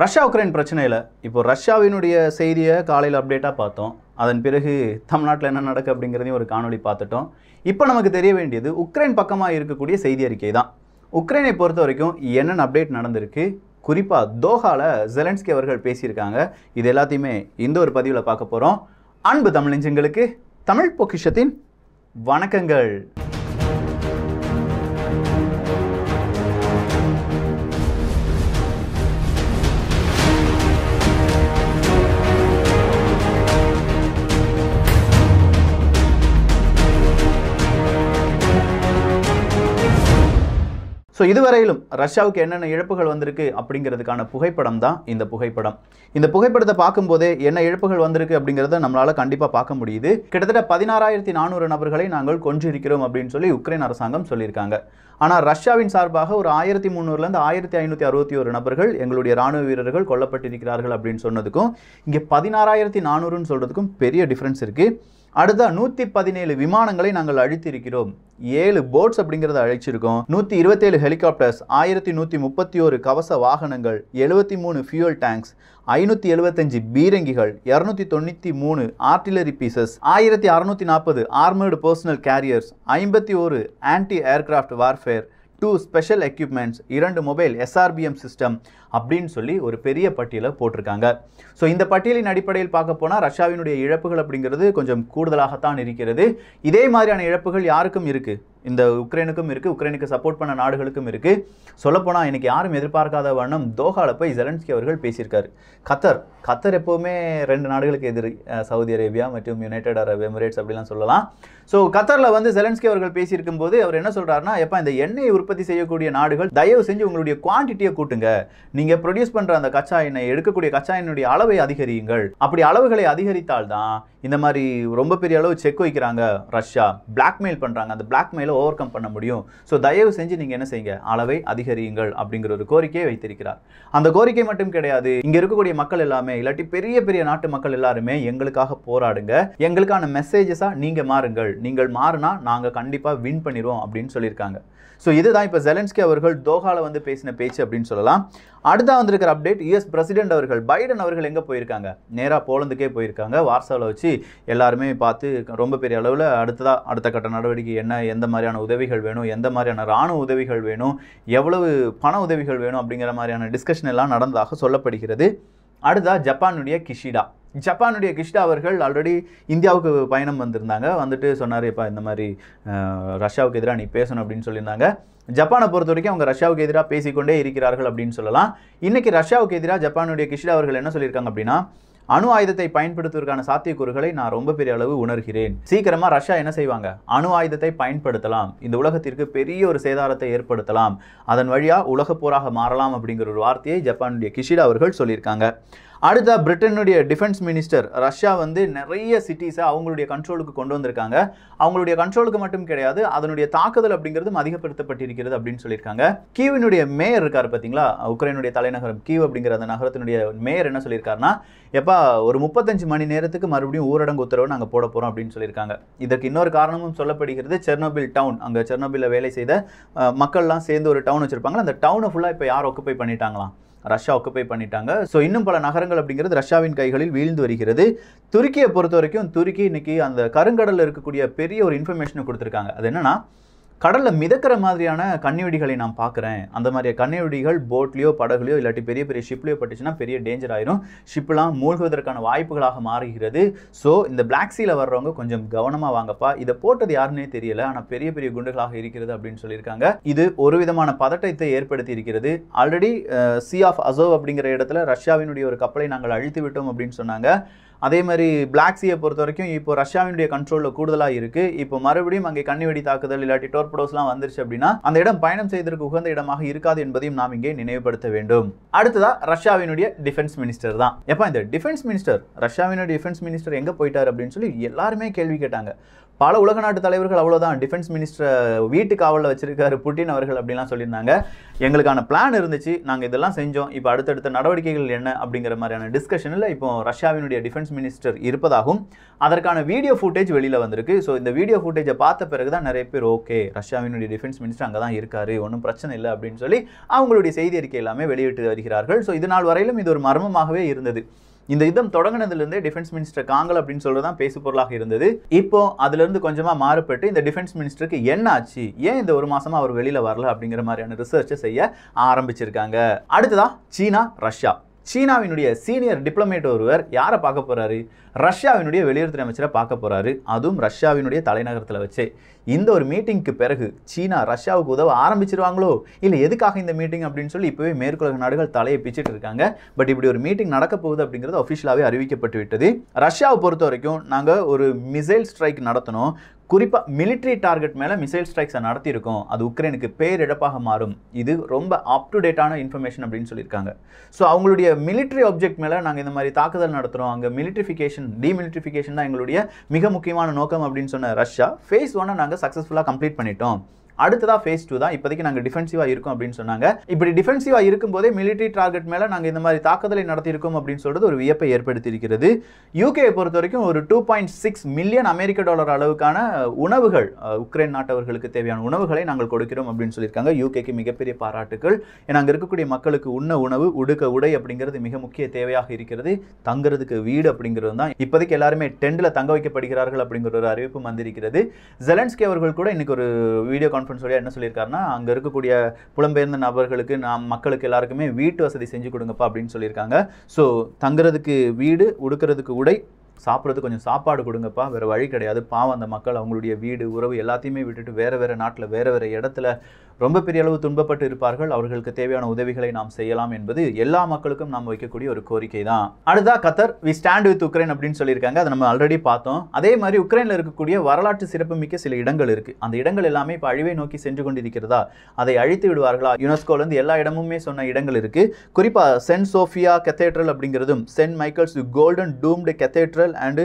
Russia Ukraine பிரச்சனையில் இப்போ ரஷ்யாவினுடைய செய்தியை காலையில் அப்டேட்டாக பார்த்தோம் அதன் பிறகு தமிழ்நாட்டில் என்ன நடக்கு அப்படிங்கிறதையும் ஒரு காணொலி பார்த்துட்டோம் இப்போ நமக்கு தெரிய வேண்டியது உக்ரைன் பக்கமாக இருக்கக்கூடிய செய்தி அறிக்கை தான் உக்ரைனை பொறுத்த வரைக்கும் என்னென்ன அப்டேட் நடந்திருக்கு குறிப்பாக தோஹாவில் ஜெலன்ஸ்கி அவர்கள் பேசியிருக்காங்க இது எல்லாத்தையுமே இந்த ஒரு பதிவில் பார்க்க போகிறோம் அன்பு தமிழ் தமிழ் பொக்கிஷத்தின் வணக்கங்கள் ஸோ இதுவரையிலும் ரஷ்யாவுக்கு என்னென்ன இழப்புகள் வந்திருக்கு அப்படிங்கிறதுக்கான புகைப்படம் தான் இந்த புகைப்படம் இந்த புகைப்படத்தை பார்க்கும்போதே என்ன இழப்புகள் வந்திருக்கு அப்படிங்கிறத நம்மளால் கண்டிப்பாக பார்க்க முடியுது கிட்டத்தட்ட பதினாறாயிரத்தி நானூறு நபர்களை நாங்கள் கொன்றிருக்கிறோம் அப்படின்னு சொல்லி உக்ரைன் அரசாங்கம் சொல்லியிருக்காங்க ஆனால் ரஷ்யாவின் சார்பாக ஒரு ஆயிரத்தி முந்நூறுலேருந்து ஆயிரத்தி ஐநூற்றி அறுபத்தி ஒரு நபர்கள் எங்களுடைய ராணுவ வீரர்கள் கொல்லப்பட்டிருக்கிறார்கள் அப்படின்னு சொன்னதுக்கும் இங்கே பதினாறாயிரத்தி நானூறுன்னு சொல்கிறதுக்கும் பெரிய டிஃப்ரென்ஸ் இருக்குது அடுத்தா நூற்றி பதினேழு விமானங்களை நாங்கள் அழித்திருக்கிறோம் ஏழு போட்ஸ் அப்படிங்கிறத அழைச்சிருக்கோம் நூற்றி இருபத்தேழு ஹெலிகாப்டர்ஸ் ஆயிரத்தி நூற்றி முப்பத்தி ஒரு கவச வாகனங்கள் எழுபத்தி மூணு ஃபியூல் டேங்க்ஸ் ஐநூற்றி எழுபத்தஞ்சு பீரங்கிகள் இரநூத்தி தொண்ணூற்றி மூணு ஆர்டிலரி பீசஸ் ஆயிரத்தி அறநூற்றி நாற்பது ஆர்மர்டு பர்சனல் கேரியர்ஸ் ஐம்பத்தி ஒரு anti aircraft warfare two special equipments இரண்டு மொபைல் எஸ்ஆர்பிஎம் சிஸ்டம் அப்படின்னு சொல்லி ஒரு பெரிய பட்டியலை போட்டிருக்காங்க ஸோ இந்த பட்டியலின் அடிப்படையில் பார்க்க போனால் ரஷ்யாவினுடைய இழப்புகள் அப்படிங்கிறது கொஞ்சம் கூடுதலாகத்தான் இருக்கிறது இதே மாதிரியான இழப்புகள் யாருக்கும் இருக்குது இந்த உக்ரைனுக்கும் இருக்குது உக்ரைனுக்கு சப்போர்ட் பண்ண நாடுகளுக்கும் இருக்குது சொல்லப்போனால் இன்றைக்கி யாரும் எதிர்பார்க்காத வண்ணம் தோஹாவில் போய் ஜெலன்ஸ்கி அவர்கள் பேசியிருக்காரு கத்தர் கத்தர் எப்போவுமே ரெண்டு நாடுகளுக்கு எதிர் சவுதி அரேபியா மற்றும் யுனைடெட் அரப் எமிரேட்ஸ் அப்படிலாம் சொல்லலாம் ஸோ கத்தரில் வந்து ஜெலன்ஸ்கி அவர்கள் பேசியிருக்கும் போது அவர் என்ன சொல்கிறாருன்னா எப்போ இந்த எண்ணெய் உற்பத்தி செய்யக்கூடிய நாடுகள் தயவு செஞ்சு உங்களுடைய குவான்டிட்டியை கூட்டுங்க நீங்கள் ப்ரொடியூஸ் பண்ணுற அந்த கச்சா எண்ணெய் எடுக்கக்கூடிய கச்சா எண்ணுடைய அளவை அதிகரியுங்கள் அப்படி அளவுகளை அதிகரித்தால் தான் இந்த மாதிரி ரொம்ப பெரிய அளவு செக் வைக்கிறாங்க ரஷ்யா பிளாக்மெயில் பண்ணுறாங்க அந்த பிளாக்மெயிலை ஓவர் கம் பண்ண முடியும் ஸோ தயவு செஞ்சு நீங்கள் என்ன செய்யுங்க அளவை அதிகரியுங்கள் அப்படிங்கிற ஒரு கோரிக்கையை வைத்திருக்கிறார் அந்த கோரிக்கை மட்டும் கிடையாது இங்கே இருக்கக்கூடிய மக்கள் எல்லாமே இல்லாட்டி பெரிய பெரிய நாட்டு மக்கள் எல்லாருமே எங்களுக்காக போராடுங்க எங்களுக்கான மெசேஜஸாக நீங்கள் மாறுங்கள் நீங்கள் மாறுனா நாங்கள் கண்டிப்பாக வின் பண்ணிடுவோம் அப்படின்னு சொல்லியிருக்காங்க ஸோ இதுதான் இப்போ ஜெலன்ஸ்கி அவர்கள் தோஹாவில் வந்து பேசின பேச்சு அப்படின்னு சொல்லலாம் அடுத்தா வந்திருக்கிற அப்டேட் யூஎஸ் பிரசிடென்ட் அவர்கள் பைடன் அவர்கள் எங்கே போயிருக்காங்க நேராக போலந்துக்கே போயிருக்காங்க வார்சாவில் வச்சு எல்லாருமே பார்த்து ரொம்ப பெரிய அளவில் அடுத்ததாக அடுத்த கட்ட நடவடிக்கை என்ன எந்த மாதிரியான உதவிகள் வேணும் எந்த மாதிரியான இராணுவ உதவிகள் வேணும் எவ்வளவு பண உதவிகள் வேணும் அப்படிங்கிற மாதிரியான டிஸ்கஷன் எல்லாம் நடந்ததாக சொல்லப்படுகிறது அடுத்தா ஜப்பானுடைய கிஷிடா ஜப்பானுடைய கிஷ்டா அவர்கள் ஆல்ரெடி இந்தியாவுக்கு பயணம் வந்திருந்தாங்க வந்துட்டு சொன்னார் இப்போ இந்த மாதிரி ரஷ்யாவுக்கு எதிராக நீ பேசணும் அப்படின்னு சொல்லியிருந்தாங்க ஜப்பானை பொறுத்த வரைக்கும் அவங்க ரஷ்யாவுக்கு எதிராக பேசிக்கொண்டே இருக்கிறார்கள் அப்படின்னு சொல்லலாம் இன்றைக்கி ரஷ்யாவுக்கு எதிராக ஜப்பானுடைய கிஷ்டா அவர்கள் என்ன சொல்லியிருக்காங்க அப்படின்னா அணு ஆயுதத்தை பயன்படுத்துவதற்கான சாத்தியக்கூறுகளை நான் ரொம்ப பெரிய அளவு உணர்கிறேன் சீக்கிரமாக ரஷ்யா என்ன செய்வாங்க அணு ஆயுதத்தை பயன்படுத்தலாம் இந்த உலகத்திற்கு பெரிய ஒரு சேதாரத்தை ஏற்படுத்தலாம் அதன் வழியாக உலகப்போராக மாறலாம் அப்படிங்கிற ஒரு வார்த்தையை ஜப்பானுடைய கிஷிடா அவர்கள் சொல்லியிருக்காங்க அடுத்த பிரிட்டனுடைய டிஃபென்ஸ் மினிஸ்டர் ரஷ்யா வந்து நிறைய சிட்டிஸை அவங்களுடைய கண்ட்ரோலுக்கு கொண்டு வந்திருக்காங்க அவங்களுடைய கண்ட்ரோலுக்கு மட்டும் கிடையாது அதனுடைய தாக்குதல் அப்படிங்கிறதும் அதிகப்படுத்தப்பட்டிருக்கிறது அப்படின்னு சொல்லியிருக்காங்க கீவினுடைய மேயர் இருக்கார் பார்த்தீங்களா உக்ரைனுடைய தலைநகரம் கீவ் அப்படிங்கிற அந்த நகரத்தினுடைய மேயர் என்ன சொல்லியிருக்காருன்னா எப்பா ஒரு முப்பத்தஞ்சு மணி நேரத்துக்கு மறுபடியும் ஊரடங்கு உத்தரவு நாங்கள் போட போகிறோம் அப்படின்னு சொல்லியிருக்காங்க இதற்கு இன்னொரு காரணமும் சொல்லப்படுகிறது செர்னோபில் டவுன் அங்கே செர்னோபிலில் வேலை செய்த மக்கள்லாம் சேர்ந்து ஒரு டவுன் வச்சுருப்பாங்களா அந்த டவுனை ஃபுல்லாக இப்போ யார் ஒக்குப்பை பண்ணிட்டாங்களாம் ரஷ்யா ஆக்குப்பை பண்ணிட்டாங்க ஸோ இன்னும் பல நகரங்கள் அப்படிங்கிறது ரஷ்யாவின் கைகளில் வீழ்ந்து வருகிறது துருக்கியை பொறுத்த வரைக்கும் துருக்கி இன்னைக்கு அந்த கருங்கடலில் இருக்கக்கூடிய பெரிய ஒரு இன்ஃபர்மேஷனை கொடுத்துருக்காங்க அது என்னன்னா கடலில் மிதக்கிற மாதிரியான கண்ணிவெடிகளை நான் பார்க்குறேன் அந்த மாதிரி கண்ணிவெடிகள் போட்லேயோ படகுலையோ இல்லாட்டி பெரிய பெரிய ஷிப்லேயோ பட்டுச்சுன்னா பெரிய டேஞ்சர் ஆயிரும் ஷிப்லாம் மூழ்குவதற்கான வாய்ப்புகளாக மாறுகிறது ஸோ இந்த பிளாக் சீல வர்றவங்க கொஞ்சம் கவனமாக வாங்கப்பா இதை போட்டது யாருன்னே தெரியல ஆனால் பெரிய பெரிய குண்டுகளாக இருக்கிறது அப்படின்னு சொல்லியிருக்காங்க இது ஒரு விதமான பதட்டத்தை ஏற்படுத்தி இருக்கிறது ஆல்ரெடி சி ஆஃப் அசோவ் அப்படிங்கிற இடத்துல ரஷ்யாவினுடைய ஒரு கப்பலை நாங்கள் அழித்து விட்டோம் அப்படின்னு சொன்னாங்க அதே மாதிரி பிளாக் சீயை பொறுத்த வரைக்கும் இப்போ ரஷ்யாவினுடைய கண்ட்ரோலில் கூடுதலாக இருக்குது இப்போ மறுபடியும் அங்கே கண்ணிவெடி தாக்குதல் இல்லாட்டி டோர்படோஸ்லாம் வந்துருச்சு அப்படின்னா அந்த இடம் பயணம் செய்வதற்கு உகந்த இடமாக இருக்காது என்பதையும் நாம் இங்கே நினைவுபடுத்த வேண்டும் அடுத்ததாக ரஷ்யாவினுடைய டிஃபென்ஸ் மினிஸ்டர் தான் எப்போ இந்த டிஃபென்ஸ் மினிஸ்டர் ரஷ்யாவினுடைய டிஃபென்ஸ் மினிஸ்டர் எங்கே போயிட்டார் அப்படின்னு சொல்லி எல்லாருமே கேள்வி கேட்டாங்க பல உலக நாட்டு தலைவர்கள் அவ்வளோதான் டிஃபென்ஸ் மினிஸ்டர் வீட்டு காவலில் வச்சிருக்காரு புட்டின் அவர்கள் அப்படிலாம் சொல்லியிருந்தாங்க எங்களுக்கான பிளான் இருந்துச்சு நாங்கள் இதெல்லாம் செஞ்சோம் இப்போ அடுத்தடுத்த நடவடிக்கைகள் என்ன அப்படிங்கிற மாதிரியான டிஸ்கஷனில் இப்போ ரஷ்யாவினுடைய டிஃபென்ஸ் மினிஸ்டர் இருப்பதாகவும் அதற்கான வீடியோ ஃபுட்டேஜ் வெளியில் வந்திருக்கு ஸோ இந்த வீடியோ ஃபுட்டேஜை பார்த்த பிறகு தான் நிறைய பேர் ஓகே ரஷ்யாவினுடைய டிஃபென்ஸ் மினிஸ்டர் அங்கே தான் இருக்கார் ஒன்றும் பிரச்சனை இல்லை அப்படின்னு சொல்லி அவங்களுடைய செய்தி அறிக்கை எல்லாமே வெளியிட்டு வருகிறார்கள் ஸோ இது நாள் வரையிலும் இது ஒரு மர்மமாகவே இருந்தது இந்த யுத்தம் தொடங்கினதுலேருந்தே டிஃபென்ஸ் மினிஸ்டர் காங்கல் அப்படின்னு சொல்கிறது தான் பொருளாக இருந்தது இப்போ அதுலேருந்து கொஞ்சமாக மாறுபட்டு இந்த டிஃபென்ஸ் மினிஸ்டருக்கு என்ன ஆச்சு ஏன் இந்த ஒரு மாதமாக அவர் வெளியில் வரல அப்படிங்கிற மாதிரியான ரிசர்ச்சை செய்ய ஆரம்பிச்சிருக்காங்க அடுத்ததா சீனா ரஷ்யா சீனாவினுடைய சீனியர் டிப்ளமேட் ஒருவர் யாரை பார்க்க போகிறாரு ரஷ்யாவினுடைய வெளியுறவுத்துறை அமைச்சரை பார்க்க போகிறாரு அதுவும் ரஷ்யாவினுடைய தலைநகரத்தில் வச்சு இந்த ஒரு மீட்டிங்க்கு பிறகு சீனா ரஷ்யாவுக்கு உதவ ஆரம்பிச்சிருவாங்களோ இல்லை எதுக்காக இந்த மீட்டிங் அப்படின்னு சொல்லி இப்போவே மேற்குலக நாடுகள் தலையை பிச்சுட்டு இருக்காங்க பட் இப்படி ஒரு மீட்டிங் நடக்க போகுது அப்படிங்கிறது அஃபிஷியலாகவே அறிவிக்கப்பட்டு விட்டது ரஷ்யாவை பொறுத்த வரைக்கும் நாங்கள் ஒரு மிசைல் ஸ்ட்ரைக் நடத்தணும் குறிப்பாக மிலிட்ரி டார்கெட் மேலே மிசைல் ஸ்ட்ரைக்ஸை நடத்தியிருக்கோம் அது உக்ரைனுக்கு பேரிழப்பாக மாறும் இது ரொம்ப அப் டு டேட்டான இன்ஃபர்மேஷன் அப்படின்னு சொல்லியிருக்காங்க ஸோ அவங்களுடைய மிலிட்ரி ஆப்ஜெக்ட் மேலே நாங்கள் இந்த மாதிரி தாக்குதல் நடத்துகிறோம் அங்கே மிலிட்ரிஃபிகேஷன் டிமிலிட்ரிஃபிகேஷன் தான் எங்களுடைய மிக முக்கியமான நோக்கம் அப்படின்னு சொன்ன ரஷ்யா ஃபேஸ் ஒன்னை நாங்கள் வந்து சக்ஸஸ்ஃபுல்லாக கம்ப்ளீட் பண்ணிட்டோம் அடுத்ததா ஃபேஸ் டூ தான் இப்போதைக்கு நாங்கள் டிஃபென்சிவாக இருக்கும் அப்படின்னு சொன்னாங்க இப்படி டிஃபென்சிவாக இருக்கும்போதே மிலிட்ரி டார்கெட் மேலே நாங்கள் இந்த மாதிரி தாக்குதலை நடத்தியிருக்கோம் அப்படின்னு சொல்றது ஒரு வியப்பை ஏற்படுத்தியிருக்கிறது யூகேயை பொறுத்த வரைக்கும் ஒரு டூ பாயிண்ட் சிக்ஸ் மில்லியன் அமெரிக்க டாலர் அளவுக்கான உணவுகள் உக்ரைன் நாட்டவர்களுக்கு தேவையான உணவுகளை நாங்கள் கொடுக்கிறோம் அப்படின்னு சொல்லியிருக்காங்க யூகேக்கு மிகப்பெரிய பாராட்டுகள் ஏன்னா அங்கே இருக்கக்கூடிய மக்களுக்கு உண்ண உணவு உடுக்க உடை அப்படிங்கிறது மிக முக்கிய தேவையாக இருக்கிறது தங்குறதுக்கு வீடு அப்படிங்கிறது தான் இப்போதைக்கு எல்லாருமே டெண்டில் தங்க வைக்கப்படுகிறார்கள் அப்படிங்கிற ஒரு அறிவிப்பு வந்திருக்கிறது ஜெலன்ஸ்கி அவர்கள் கூட இன்னைக்கு ஒரு வீடியோ கான்ஃபரன்ஸ் அப்படின்னு சொல்லி என்ன சொல்லியிருக்காருனா அங்கே இருக்கக்கூடிய புலம்பெயர்ந்த நபர்களுக்கு நாம் மக்களுக்கு எல்லாருக்குமே வீட்டு வசதி செஞ்சு கொடுங்கப்பா அப்படின்னு சொல்லியிருக்காங்க ஸோ தங்குறதுக்கு வீடு உடுக்கிறதுக்கு உடை சாப்பிட்றது கொஞ்சம் சாப்பாடு கொடுங்கப்பா வேறு வழி கிடையாது பாவம் அந்த மக்கள் அவங்களுடைய வீடு உறவு எல்லாத்தையுமே விட்டுட்டு வேறு வேறு நாட்டில் வேறு வேறு இடத்துல ரொம்ப பெரிய அளவு துன்பப்பட்டு இருப்பார்கள் அவர்களுக்கு தேவையான உதவிகளை நாம் செய்யலாம் என்பது எல்லா மக்களுக்கும் நாம் வைக்கக்கூடிய ஒரு கோரிக்கை தான் அடுத்தா கத்தர் வி ஸ்டாண்ட் வித் உக்ரைன் அப்படின்னு சொல்லியிருக்காங்க அதை நம்ம ஆல்ரெடி பார்த்தோம் அதே மாதிரி உக்ரைனில் இருக்கக்கூடிய வரலாற்று சிறப்புமிக்க சில இடங்கள் இருக்குது அந்த இடங்கள் எல்லாமே இப்போ அழிவை நோக்கி சென்று கொண்டிருக்கிறதா அதை அழித்து விடுவார்களா யுனெஸ்கோலேருந்து எல்லா இடமுமே சொன்ன இடங்கள் இருக்குது குறிப்பாக சென்ட் சோஃபியா கெத்தேட்ரல் அப்படிங்கிறதும் Saint Michael's golden domed cathedral residential and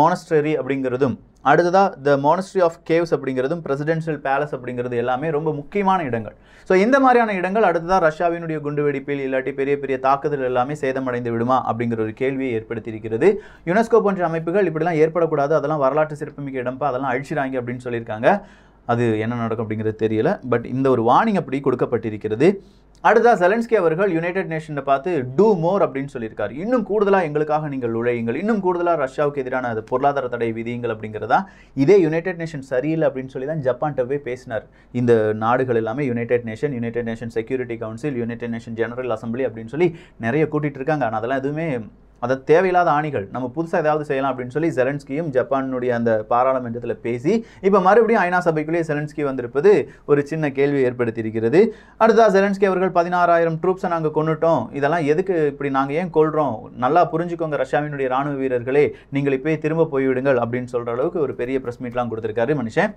monastery அப்படிங்கிறதும் அடுத்ததாக த மானஸ்ட்ரி ஆஃப் கேவ்ஸ் அப்படிங்கிறதும் பிரசிடென்ஷியல் பேலஸ் அப்படிங்கிறது எல்லாமே ரொம்ப முக்கியமான இடங்கள் ஸோ இந்த மாதிரியான இடங்கள் அடுத்ததாக ரஷ்யாவினுடைய குண்டுவெடிப்பில் இல்லாட்டி பெரிய பெரிய தாக்குதல் எல்லாமே சேதமடைந்து விடுமா அப்படிங்கிற ஒரு கேள்வியை ஏற்படுத்தியிருக்கிறது யுனெஸ்கோ போன்ற அமைப்புகள் இப்படிலாம் ஏற்படக்கூடாது அதெல்லாம் வரலாற்று சிறப்புமிக்க இடம்பா அதெல்லாம் அழிச்சிடாங்க அப்படின்னு சொல்லியிருக்காங்க அது என்ன நடக்கும் அப்படிங்கிறது தெரியல பட் இந்த ஒரு வார்னிங் அப்படி கொடுக்கப்பட்டிருக்கிறது அடுத்தா செலன்ஸ்கி அவர்கள் யுனைடெட் நேஷனை பார்த்து டூ மோர் அப்படின்னு சொல்லியிருக்காரு இன்னும் கூடுதலாக எங்களுக்காக நீங்கள் உழையுங்கள் இன்னும் கூடுதலாக ரஷ்யாவுக்கு எதிரான அது பொருளாதார தடை விதியுங்கள் அப்படிங்கிறதா இதே யுனைடெட் நேஷன் சரியில்லை அப்படின்னு சொல்லி தான் ஜப்பான்கிட்ட போய் பேசினார் இந்த நாடுகள் எல்லாமே United Nation United Nation Security Council United Nation General Assembly அப்படின்னு சொல்லி நிறைய கூட்டிகிட்டு இருக்காங்க ஆனால் அதெல்லாம் எதுவுமே அதை தேவையில்லாத ஆணிகள் நம்ம புதுசாக ஏதாவது செய்யலாம் அப்படின்னு சொல்லி செலன்ஸ்கியும் ஜப்பானுடைய அந்த பாராளுமன்றத்தில் பேசி இப்போ மறுபடியும் ஐநா சபைக்குள்ளேயே செலன்ஸ்கி வந்திருப்பது ஒரு சின்ன கேள்வி ஏற்படுத்தியிருக்கிறது அடுத்ததாக செலன்ஸ்கி அவர்கள் பதினாறாயிரம் ட்ரூப்ஸை நாங்கள் கொண்டுட்டோம் இதெல்லாம் எதுக்கு இப்படி நாங்கள் ஏன் கொள்கிறோம் நல்லா புரிஞ்சுக்கோங்க ரஷ்யாவினுடைய ராணுவ வீரர்களே நீங்கள் இப்போ திரும்ப போய்விடுங்கள் அப்படின்னு சொல்கிற அளவுக்கு ஒரு பெரிய ப்ரெஸ் மீட்லாம் கொடுத்துருக்காரு மனுஷன்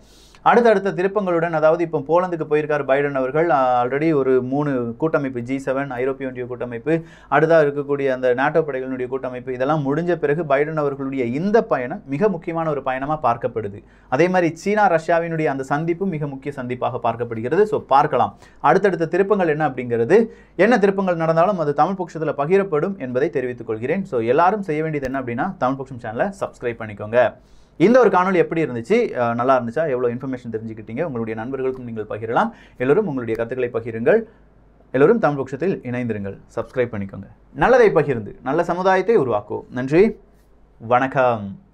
அடுத்தடுத்த திருப்பங்களுடன் அதாவது இப்போ போலந்துக்கு போயிருக்கார் பைடன் அவர்கள் ஆல்ரெடி ஒரு மூணு கூட்டமைப்பு ஜி செவன் ஐரோப்பிய ஒன்றிய கூட்டமைப்பு அடுத்ததாக இருக்கக்கூடிய அந்த நாட்டோ படைகளினுடைய கூட்டமைப்பு இதெல்லாம் முடிஞ்ச பிறகு பைடன் அவர்களுடைய இந்த பயணம் மிக முக்கியமான ஒரு பயணமாக பார்க்கப்படுது அதே மாதிரி சீனா ரஷ்யாவினுடைய அந்த சந்திப்பு மிக முக்கிய சந்திப்பாக பார்க்கப்படுகிறது ஸோ பார்க்கலாம் அடுத்தடுத்த திருப்பங்கள் என்ன அப்படிங்கிறது என்ன திருப்பங்கள் நடந்தாலும் அது தமிழ் பட்சத்தில் பகிரப்படும் என்பதை தெரிவித்துக் கொள்கிறேன் ஸோ எல்லாரும் செய்ய வேண்டியது என்ன அப்படின்னா தமிழ் பட்சம் சேனலை சப்ஸ்கிரைப் பண்ணிக்கோங்க இந்த ஒரு காணொலி எப்படி இருந்துச்சு நல்லா இருந்துச்சா எவ்வளோ இன்ஃபர்மேஷன் தெரிஞ்சுக்கிட்டீங்க உங்களுடைய நண்பர்களுக்கும் நீங்கள் பகிரலாம் எல்லோரும் உங்களுடைய கருத்துக்களை பகிருங்கள் எல்லோரும் தமிழ் பட்சத்தில் இணைந்திருங்கள் சப்ஸ்கிரைப் பண்ணிக்கோங்க நல்லதை பகிர்ந்து நல்ல சமுதாயத்தை உருவாக்குவோம் நன்றி வணக்கம்